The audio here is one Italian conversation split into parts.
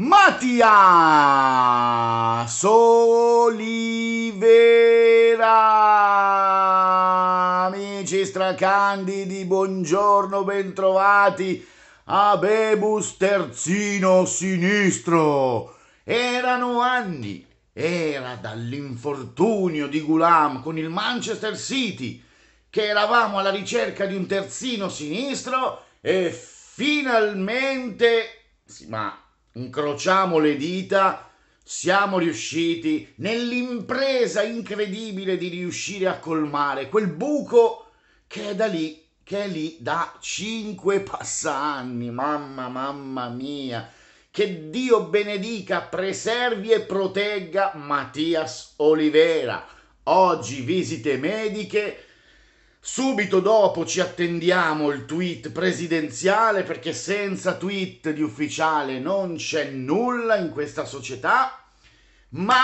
Mattia Solivera. Amici stracandidi, buongiorno, bentrovati a Bebus Terzino Sinistro. Erano anni, era dall'infortunio di Gulam con il Manchester City che eravamo alla ricerca di un terzino sinistro e finalmente... Sì, ma incrociamo le dita, siamo riusciti nell'impresa incredibile di riuscire a colmare quel buco che è da lì, che è lì da cinque passanni, mamma, mamma mia. Che Dio benedica, preservi e protegga Mattias Olivera. Oggi visite mediche Subito dopo ci attendiamo il tweet presidenziale perché senza tweet di ufficiale non c'è nulla in questa società, ma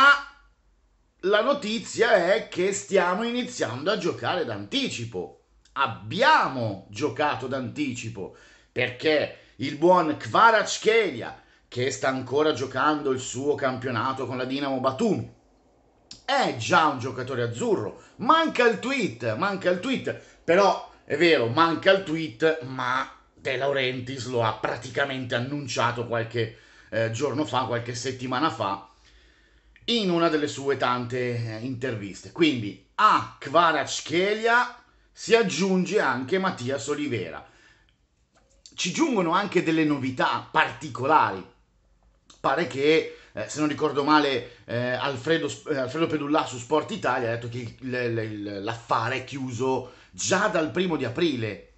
la notizia è che stiamo iniziando a giocare d'anticipo. Abbiamo giocato d'anticipo perché il buon Kvaratskhelia, che sta ancora giocando il suo campionato con la Dinamo Batum, è già un giocatore azzurro. Manca il tweet, manca il tweet. Però è vero, manca il tweet, ma De Laurentiis lo ha praticamente annunciato qualche eh, giorno fa, qualche settimana fa, in una delle sue tante eh, interviste. Quindi a Kvaratskhelia si aggiunge anche Mattias Olivera. Ci giungono anche delle novità particolari. Pare che eh, se non ricordo male, eh, Alfredo, eh, Alfredo, Pedullà su Sport Italia ha detto che l'affare è chiuso già dal primo di aprile.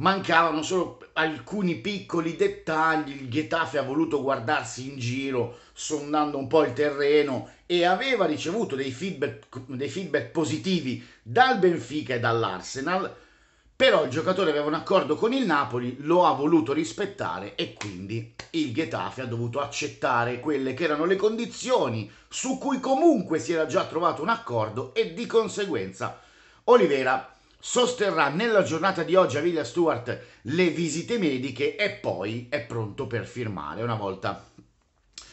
Mancavano solo alcuni piccoli dettagli, il Getafe ha voluto guardarsi in giro, sondando un po' il terreno e aveva ricevuto dei feedback, dei feedback positivi dal Benfica e dall'Arsenal però il giocatore aveva un accordo con il Napoli, lo ha voluto rispettare e quindi il Getafe ha dovuto accettare quelle che erano le condizioni su cui comunque si era già trovato un accordo e di conseguenza Olivera sosterrà nella giornata di oggi a Villa Stewart le visite mediche e poi è pronto per firmare una volta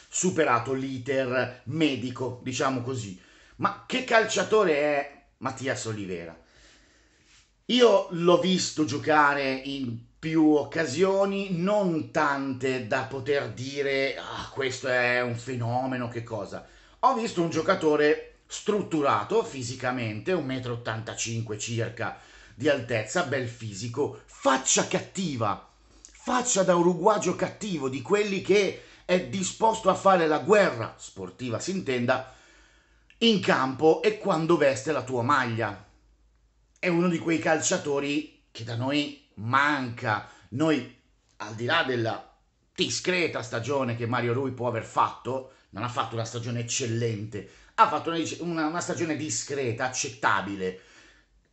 superato l'iter medico, diciamo così. Ma che calciatore è Mattias Olivera? Io l'ho visto giocare in più occasioni, non tante da poter dire ah, questo è un fenomeno, che cosa. Ho visto un giocatore strutturato fisicamente, 1,85 m circa di altezza, bel fisico, faccia cattiva, faccia da uruguagio cattivo, di quelli che è disposto a fare la guerra, sportiva si intenda, in campo e quando veste la tua maglia è uno di quei calciatori che da noi manca. Noi, al di là della discreta stagione che Mario Rui può aver fatto, non ha fatto una stagione eccellente, ha fatto una, una stagione discreta, accettabile.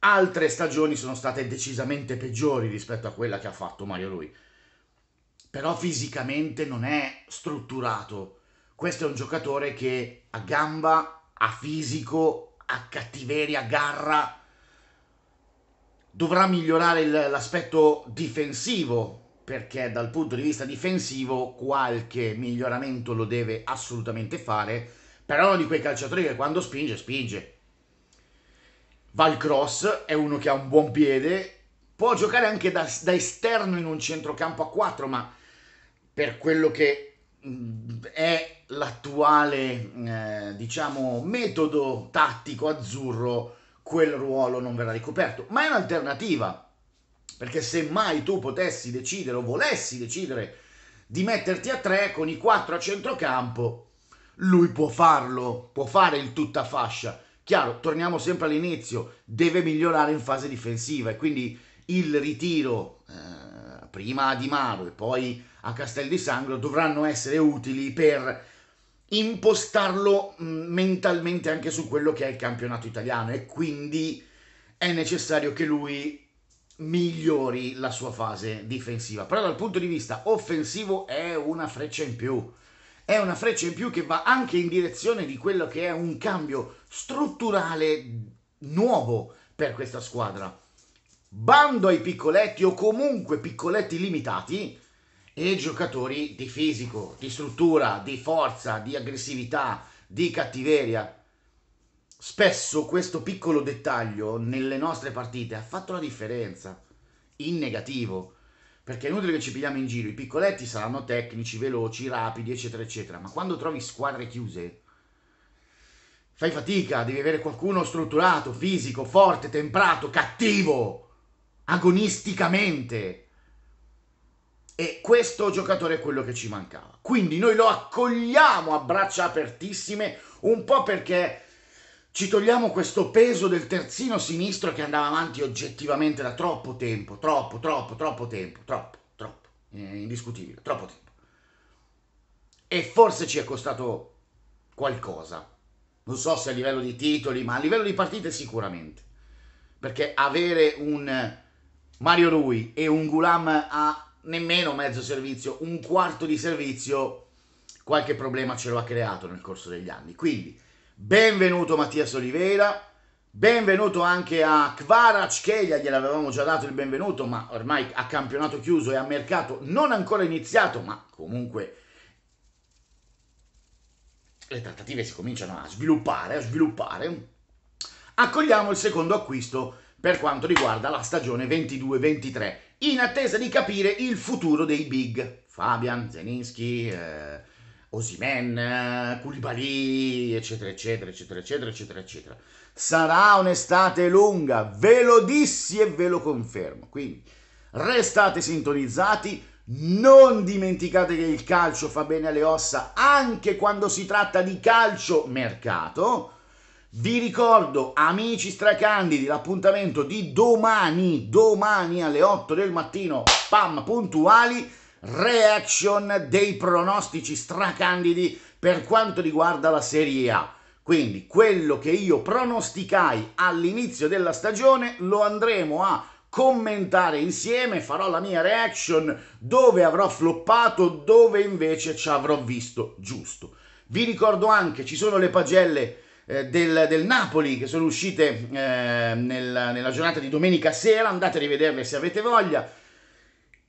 Altre stagioni sono state decisamente peggiori rispetto a quella che ha fatto Mario Rui. Però fisicamente non è strutturato. Questo è un giocatore che a gamba, a fisico, a cattiveria, a garra, dovrà migliorare l'aspetto difensivo perché dal punto di vista difensivo qualche miglioramento lo deve assolutamente fare, però è uno di quei calciatori che quando spinge, spinge. Valcross è uno che ha un buon piede, può giocare anche da, da esterno in un centrocampo a 4, ma per quello che mm, è l'attuale eh, diciamo, metodo tattico azzurro quel ruolo non verrà ricoperto, ma è un'alternativa, perché se mai tu potessi decidere o volessi decidere di metterti a tre con i quattro a centrocampo, lui può farlo, può fare il tutta fascia. Chiaro, torniamo sempre all'inizio, deve migliorare in fase difensiva e quindi il ritiro eh, prima a Di Maro e poi a Castel di Sangro dovranno essere utili per impostarlo mm, mentalmente anche su quello che è il campionato italiano e quindi è necessario che lui migliori la sua fase difensiva. Però dal punto di vista offensivo è una freccia in più. È una freccia in più che va anche in direzione di quello che è un cambio strutturale nuovo per questa squadra. Bando ai piccoletti o comunque piccoletti limitati, e giocatori di fisico, di struttura, di forza, di aggressività, di cattiveria. Spesso questo piccolo dettaglio nelle nostre partite ha fatto la differenza, in negativo, perché è inutile che ci pigliamo in giro, i piccoletti saranno tecnici, veloci, rapidi, eccetera, eccetera, ma quando trovi squadre chiuse, fai fatica, devi avere qualcuno strutturato, fisico, forte, temprato, cattivo, agonisticamente e questo giocatore è quello che ci mancava. Quindi noi lo accogliamo a braccia apertissime, un po' perché ci togliamo questo peso del terzino sinistro che andava avanti oggettivamente da troppo tempo, troppo, troppo, troppo tempo, troppo, troppo, eh, indiscutibile, troppo tempo. E forse ci è costato qualcosa, non so se a livello di titoli, ma a livello di partite sicuramente, perché avere un Mario Rui e un Gulam a nemmeno mezzo servizio, un quarto di servizio, qualche problema ce lo ha creato nel corso degli anni. Quindi, benvenuto Mattias Oliveira, benvenuto anche a Kvarac, che gliel'avevamo già dato il benvenuto, ma ormai a campionato chiuso e a mercato non ancora iniziato, ma comunque le trattative si cominciano a sviluppare, a sviluppare. Accogliamo il secondo acquisto per quanto riguarda la stagione 22-23 in attesa di capire il futuro dei big. Fabian, Zeninski, eh, Osimen, eh, Koulibaly, eccetera, eccetera, eccetera, eccetera, eccetera, eccetera. Sarà un'estate lunga, ve lo dissi e ve lo confermo. Quindi restate sintonizzati, non dimenticate che il calcio fa bene alle ossa anche quando si tratta di calcio mercato vi ricordo, amici stracandidi, l'appuntamento di domani, domani alle 8 del mattino, pam, puntuali, reaction dei pronostici stracandidi per quanto riguarda la Serie A. Quindi quello che io pronosticai all'inizio della stagione lo andremo a commentare insieme, farò la mia reaction dove avrò floppato, dove invece ci avrò visto giusto. Vi ricordo anche, ci sono le pagelle eh, del, del, Napoli che sono uscite eh, nel, nella giornata di domenica sera, andate a rivederle se avete voglia.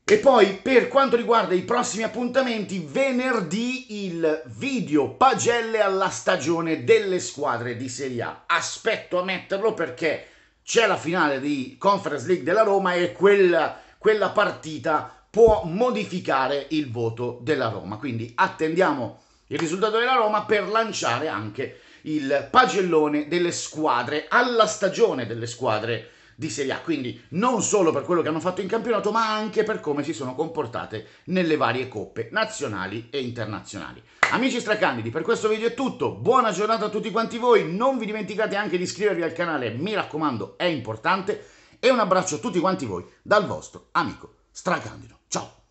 E poi per quanto riguarda i prossimi appuntamenti, venerdì il video pagelle alla stagione delle squadre di Serie A. Aspetto a metterlo perché c'è la finale di Conference League della Roma e quella, quella partita può modificare il voto della Roma. Quindi attendiamo il risultato della Roma per lanciare anche il pagellone delle squadre alla stagione delle squadre di Serie A, quindi non solo per quello che hanno fatto in campionato, ma anche per come si sono comportate nelle varie coppe nazionali e internazionali. Amici stracandidi, per questo video è tutto, buona giornata a tutti quanti voi, non vi dimenticate anche di iscrivervi al canale, mi raccomando, è importante, e un abbraccio a tutti quanti voi dal vostro amico stracandido. Ciao!